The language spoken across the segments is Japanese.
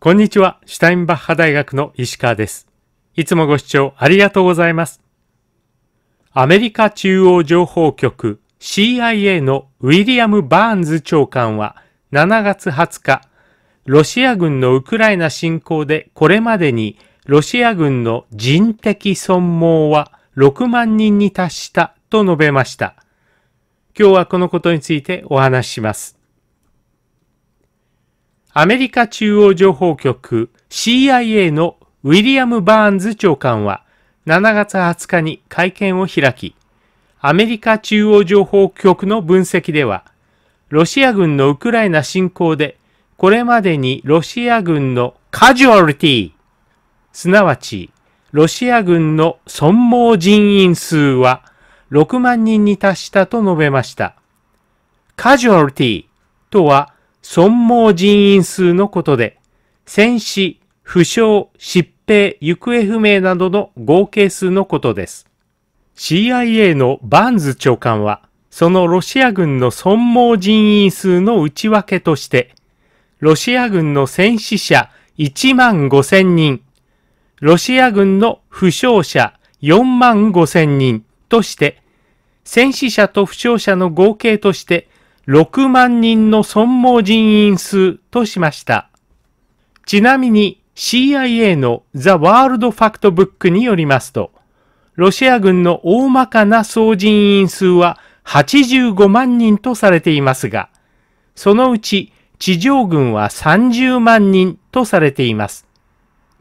こんにちは、シュタインバッハ大学の石川です。いつもご視聴ありがとうございます。アメリカ中央情報局 CIA のウィリアム・バーンズ長官は7月20日、ロシア軍のウクライナ侵攻でこれまでにロシア軍の人的損耗は6万人に達したと述べました。今日はこのことについてお話しします。アメリカ中央情報局 CIA のウィリアム・バーンズ長官は7月20日に会見を開き、アメリカ中央情報局の分析では、ロシア軍のウクライナ侵攻で、これまでにロシア軍のカジュアリティ、すなわち、ロシア軍の損耗人員数は6万人に達したと述べました。カジュアリティとは、損耗人員数のことで、戦死、負傷、疾病、行方不明などの合計数のことです。CIA のバンズ長官は、そのロシア軍の損耗人員数の内訳として、ロシア軍の戦死者1万5千人、ロシア軍の負傷者4万5千人として、戦死者と負傷者の合計として6万人の損耗人員数としました。ちなみに CIA のザ・ワールド・ファクト・ブックによりますと、ロシア軍の大まかな総人員数は85万人とされていますが、そのうち地上軍は30万人とされています。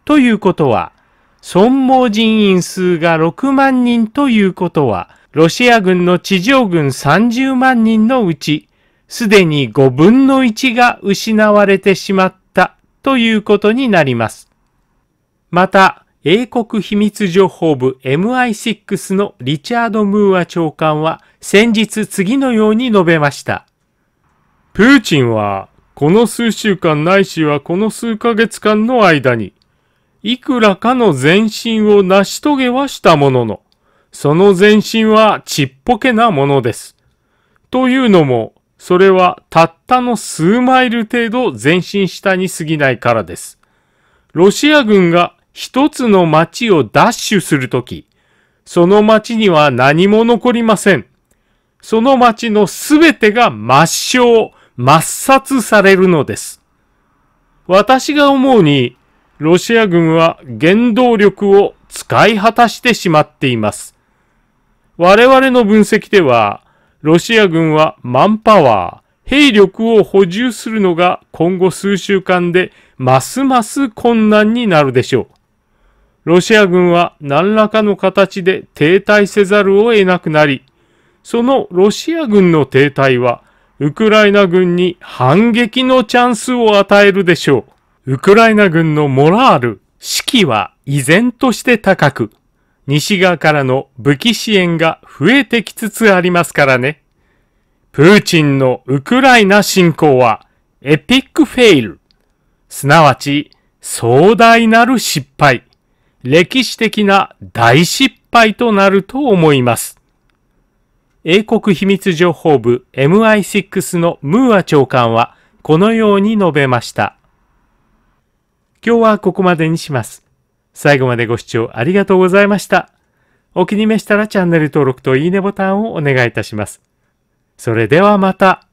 ということは、損耗人員数が6万人ということは、ロシア軍の地上軍30万人のうちすでに5分の1が失われてしまったということになります。また、英国秘密情報部 MI6 のリチャード・ムーア長官は先日次のように述べました。プーチンはこの数週間ないしはこの数ヶ月間の間にいくらかの前進を成し遂げはしたもののその前進はちっぽけなものです。というのもそれはたったの数マイル程度前進したに過ぎないからです。ロシア軍が一つの街を奪取するとき、その街には何も残りません。その街のすべてが抹消、抹殺されるのです。私が思うに、ロシア軍は原動力を使い果たしてしまっています。我々の分析では、ロシア軍はマンパワー、兵力を補充するのが今後数週間でますます困難になるでしょう。ロシア軍は何らかの形で停滞せざるを得なくなり、そのロシア軍の停滞は、ウクライナ軍に反撃のチャンスを与えるでしょう。ウクライナ軍のモラール、士気は依然として高く、西側からの武器支援が増えてきつつありますからね。プーチンのウクライナ侵攻はエピックフェイル、すなわち壮大なる失敗、歴史的な大失敗となると思います。英国秘密情報部 MI6 のムーア長官はこのように述べました。今日はここまでにします。最後までご視聴ありがとうございました。お気に召したらチャンネル登録といいねボタンをお願いいたします。それではまた。